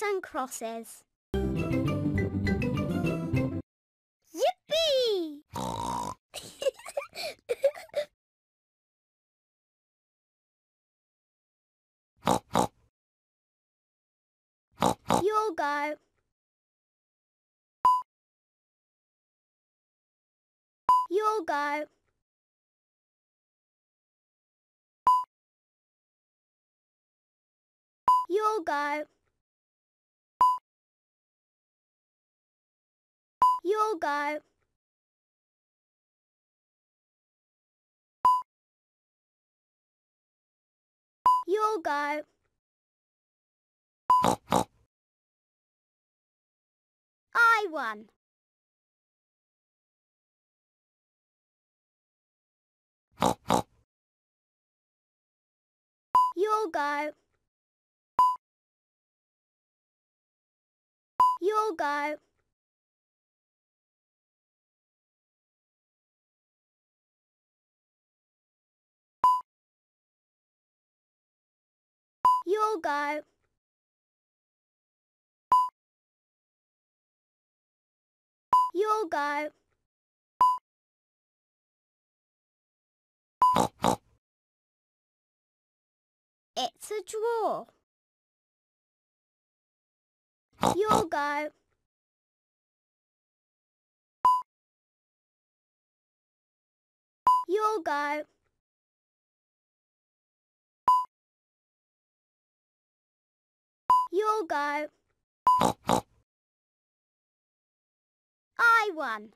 and crosses. Yippee! You'll go. You'll go. You'll go. I'll go. You'll go. I won. You'll go. You'll go. You'll go. You'll go. It's a draw. You'll go. You'll go. You'll go. I won.